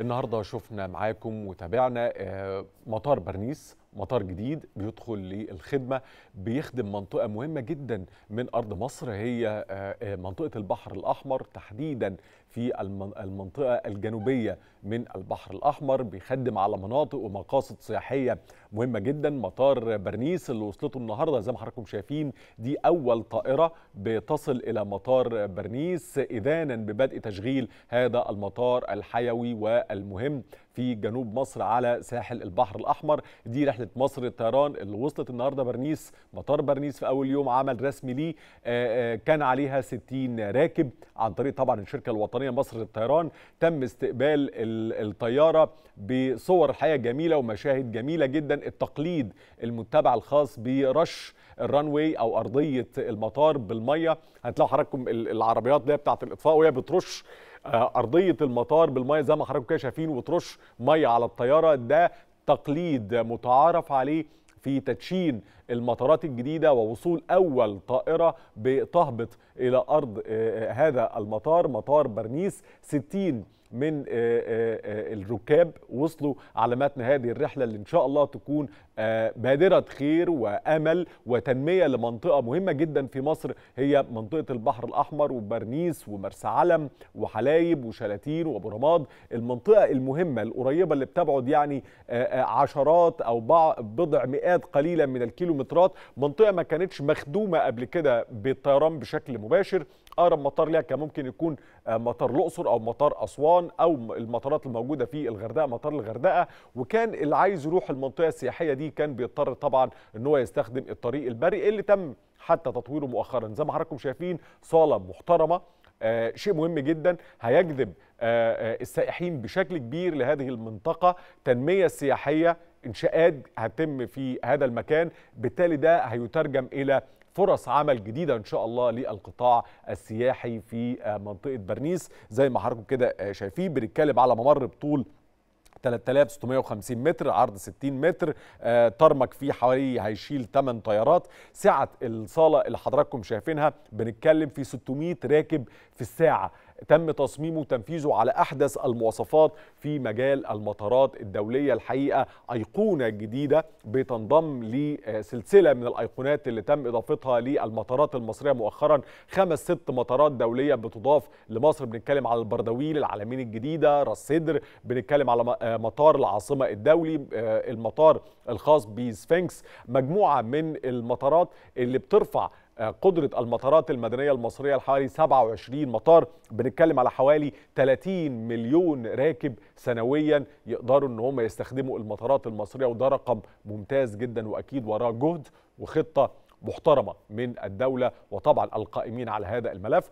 النهارده شفنا معاكم وتابعنا آه، مطار برنيس مطار جديد بيدخل للخدمة بيخدم منطقة مهمة جدا من أرض مصر هي آه، آه، منطقة البحر الأحمر تحديدا في المنطقة الجنوبية من البحر الأحمر بيخدم على مناطق ومقاصد سياحية مهمة جدا مطار برنيس اللي وصلته النهاردة زي ما حضراتكم شايفين دي أول طائرة بتصل إلى مطار برنيس إذانا ببدء تشغيل هذا المطار الحيوي والمهم في جنوب مصر على ساحل البحر الأحمر دي رحلة مصر للطيران اللي وصلت النهاردة برنيس مطار برنيس في أول يوم عمل رسمي ليه آه، آه، كان عليها 60 راكب عن طريق طبعا الشركة الوطنية مصر للطيران تم استقبال الطيارة بصور الحقيقة جميلة ومشاهد جميلة جدا التقليد المتبع الخاص برش الرانوي او ارضيه المطار بالميه هتلاقوا حضراتكم العربيات اللي بتاعه الاطفاء وهي بترش آه، ارضيه المطار بالميه زي ما حضراتكم كده شايفين وترش ميه على الطياره ده تقليد متعارف عليه في تدشين المطارات الجديدة ووصول أول طائرة بتهبط إلى أرض آه، آه، هذا المطار مطار برنيس 60 من آه، آه، آه، الركاب وصلوا على متن هذه الرحلة اللي إن شاء الله تكون بادرة خير وأمل وتنمية لمنطقة مهمة جدا في مصر هي منطقة البحر الأحمر وبرنيس ومرسى علم وحلايب وشلاتين وأبو رماد المنطقة المهمة القريبة اللي بتبعد يعني عشرات أو بضع مئات قليلا من الكيلومترات منطقة ما كانتش مخدومة قبل كده بالطيران بشكل مباشر اقرب مطار ليها كان ممكن يكون آه، مطار الاقصر او مطار اسوان او المطارات الموجوده في الغردقه مطار الغردقه وكان اللي عايز يروح المنطقه السياحيه دي كان بيضطر طبعا ان هو يستخدم الطريق البري اللي تم حتى تطويره مؤخرا زي ما حضراتكم شايفين صاله محترمه آه شيء مهم جدا هيجذب آه, آه، السائحين بشكل كبير لهذه المنطقه تنميه سياحيه انشاءات هتتم في هذا المكان بالتالي ده هيترجم الى فرص عمل جديده ان شاء الله للقطاع السياحي في منطقه برنيس زي ما حضراتكم كده شايفين بنتكلم على ممر بطول 3650 متر عرض 60 متر طرمك آه، ترمك فيه حوالي هيشيل 8 طيارات سعه الصاله اللي حضراتكم شايفينها بنتكلم في 600 راكب في الساعه تم تصميمه وتنفيذه على أحدث المواصفات في مجال المطارات الدولية الحقيقة أيقونة جديدة بتنضم لسلسلة من الأيقونات اللي تم إضافتها للمطارات المصرية مؤخرا خمس ست مطارات دولية بتضاف لمصر بنتكلم على البردويل العالمين الجديدة راس سدر بنتكلم على آه، مطار العاصمة الدولي آه، المطار الخاص بسفنكس مجموعة من المطارات اللي بترفع قدرة المطارات المدنية المصرية لحوالي 27 مطار بنتكلم على حوالي 30 مليون راكب سنويا يقدروا ان هم يستخدموا المطارات المصرية وده رقم ممتاز جدا واكيد وراه جهد وخطة محترمة من الدولة وطبعا القائمين على هذا الملف